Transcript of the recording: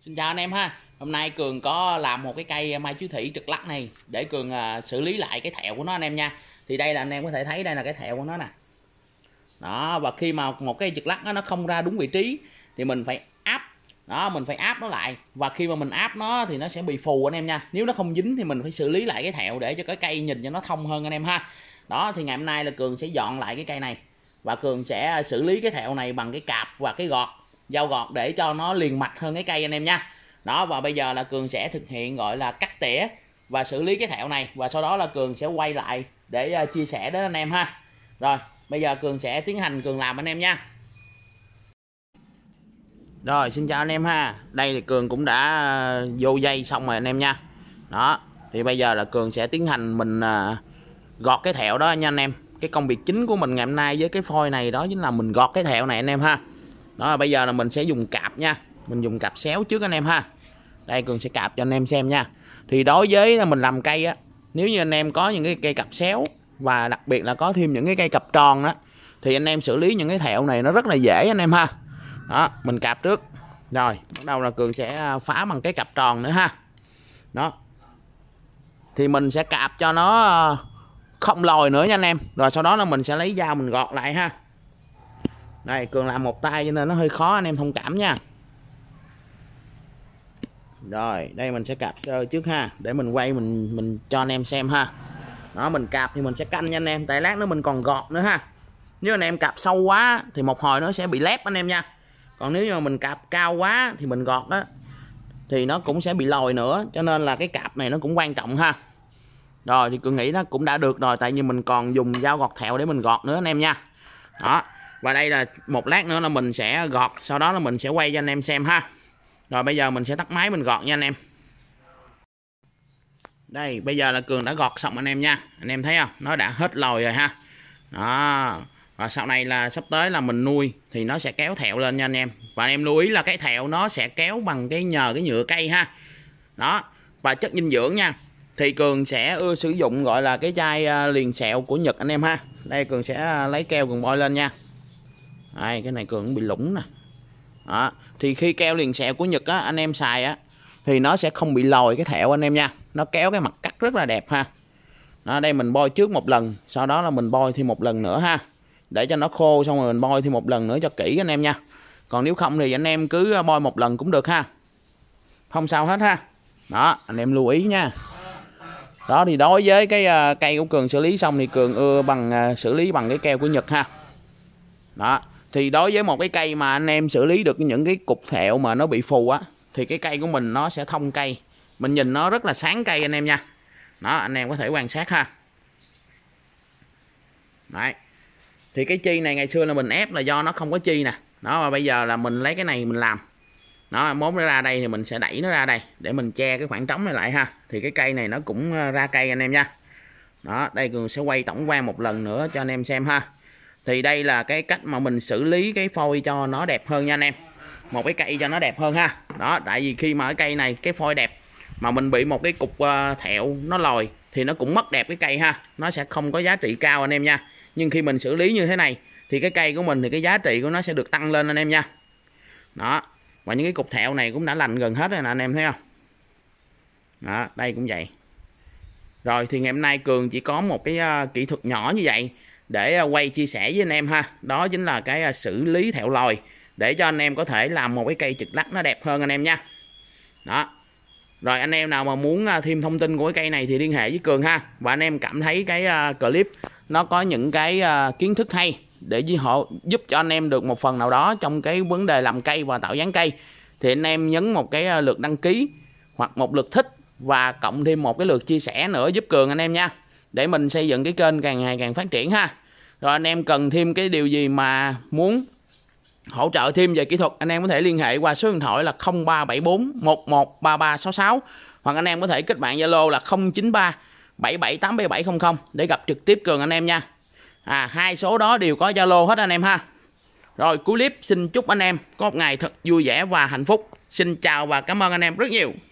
Xin chào anh em ha Hôm nay Cường có làm một cái cây mai chú thủy trực lắc này Để Cường à, xử lý lại cái thẹo của nó anh em nha Thì đây là anh em có thể thấy đây là cái thẹo của nó nè Đó và khi mà một cái trực lắc nó không ra đúng vị trí Thì mình phải áp đó mình phải áp nó lại và khi mà mình áp nó thì nó sẽ bị phù anh em nha nếu nó không dính thì mình phải xử lý lại cái thẹo để cho cái cây nhìn cho nó thông hơn anh em ha đó thì ngày hôm nay là cường sẽ dọn lại cái cây này và cường sẽ xử lý cái thẹo này bằng cái cạp và cái gọt dao gọt để cho nó liền mạch hơn cái cây anh em nha đó và bây giờ là cường sẽ thực hiện gọi là cắt tỉa và xử lý cái thẹo này và sau đó là cường sẽ quay lại để ờ, chia sẻ đến anh em ha rồi bây giờ cường sẽ tiến hành cường làm anh em nha rồi xin chào anh em ha đây thì cường cũng đã ờ, vô dây xong rồi anh em nha đó thì bây giờ là cường sẽ tiến hành mình ờ, gọt cái thẹo đó nha anh em cái công việc chính của mình ngày hôm nay với cái phôi này đó chính là mình gọt cái thẹo này anh em ha đó bây giờ là mình sẽ dùng cạp nha mình dùng cạp xéo trước anh em ha đây cường sẽ cạp cho anh em xem nha thì đối với mình làm cây á nếu như anh em có những cái cây cặp xéo và đặc biệt là có thêm những cái cây cặp tròn đó thì anh em xử lý những cái thẹo này nó rất là dễ anh em ha đó mình cạp trước rồi bắt đầu là cường sẽ à, phá bằng cái cặp tròn nữa ha đó thì mình sẽ cạp cho nó à, không lồi nữa nha anh em rồi sau đó là mình sẽ lấy dao mình gọt lại ha đây cường làm một tay cho nên nó hơi khó anh em thông cảm nha rồi đây mình sẽ cạp sơ trước ha để mình quay mình mình cho anh em xem ha đó mình cạp thì mình sẽ canh nha anh em tại lát nữa mình còn gọt nữa ha nếu anh em cạp sâu quá thì một hồi nó sẽ bị lép anh em nha còn nếu như mà mình cạp cao quá thì mình gọt đó thì nó cũng sẽ bị lồi nữa cho nên là cái cạp này nó cũng quan trọng ha rồi thì cường nghĩ nó cũng đã được rồi tại vì mình còn dùng dao gọt thẹo để mình gọt nữa anh em nha đó và đây là một lát nữa là mình sẽ gọt sau đó là mình sẽ quay cho anh em xem ha rồi bây giờ mình sẽ tắt máy mình gọt nha anh em đây bây giờ là cường đã gọt xong anh em nha anh em thấy không nó đã hết lồi rồi ha đó và sau này là sắp tới là mình nuôi thì nó sẽ kéo thẹo lên nha anh em và anh em lưu ý là cái thẹo nó sẽ kéo bằng cái nhờ cái nhựa cây ha đó và chất dinh dưỡng nha thì cường sẽ ưa ừ, sử dụng gọi là cái chai à, liền sẹo của nhật anh em ha đây cường sẽ à, lấy keo cường bôi lên nha đây, cái này cường cũng bị lủng nè đó. thì khi keo liền sẹo của Nhật á anh em xài á thì nó sẽ không bị lồi cái thẹo anh em nha nó kéo cái mặt cắt rất là đẹp ha đó, đây mình bôi trước một lần sau đó là mình bôi thêm một lần nữa ha để cho nó khô xong rồi mình bôi thêm một lần nữa cho kỹ anh em nha còn nếu không thì anh em cứ ờ, bôi một lần cũng được ha không sao hết ha đó anh em lưu ý nha đó thì đối với cái uh, cây của cường xử lý xong thì cường ưa bằng uh, xử lý bằng cái keo của nhật ha đó thì đối với một cái cây mà anh em xử lý được những cái cục thẹo mà nó bị phù á thì cái cây của mình nó sẽ thông cây mình nhìn nó rất là sáng cây anh em nha đó anh em có thể quan sát ha đấy thì cái chi này ngày xưa là mình ép là do nó không có chi nè đó mà bây giờ là mình lấy cái này mình làm nó mốt nó ra đây thì mình sẽ đẩy nó ra đây để mình che cái khoảng trống này lại ha thì cái cây này nó cũng ờ, ra cây anh em nha đó đây cường sẽ quay tổng quan một lần nữa cho anh em xem ha thì đây là cái cách mà mình xử lý cái phôi cho nó đẹp hơn nha anh em một cái cây cho nó đẹp hơn ha đó tại vì khi mà cái cây này cái phôi đẹp mà mình bị một cái cục ờ, thẹo nó lòi thì nó cũng mất đẹp cái cây ha nó sẽ không có giá trị cao anh em nha nhưng khi mình xử lý như thế này thì cái cây của mình thì cái giá trị của nó sẽ được tăng lên anh em nha đó và những cái cục thẹo này cũng đã lành gần hết rồi nè anh em thấy không đó đây cũng vậy rồi thì ngày hôm nay cường chỉ có một cái ờ, kỹ thuật nhỏ như vậy để ờ, quay chia sẻ với anh em ha đó chính là cái ờ, xử lý thẹo lòi để cho anh em có thể làm một cái cây trực lắc nó đẹp hơn anh em nha đó rồi anh em nào mà muốn ờ, thêm thông tin của cái cây này thì liên hệ với Cường ha và anh em cảm thấy cái clip nó có những cái kiến thức hay để họ giúp cho anh em được một phần nào đó trong cái vấn đề làm cây và tạo dáng cây thì anh em nhấn một cái lượt đăng ký hoặc một lượt thích và cộng thêm một cái lượt chia sẻ nữa giúp Cường anh em nha để mình xây dựng cái kênh càng ngày càng phát triển ha rồi anh em cần thêm cái điều gì mà muốn hỗ trợ thêm về kỹ thuật anh em có thể liên hệ qua số điện thoại là 0374 113366 hoặc anh em có thể kết bạn Zalo là 093 778700 để gặp trực tiếp Cường anh em nha. À hai số đó đều có Zalo hết anh em ha. Rồi cuối clip xin chúc anh em có một ngày thật vui vẻ và hạnh phúc. Xin chào và cảm ơn anh em rất nhiều.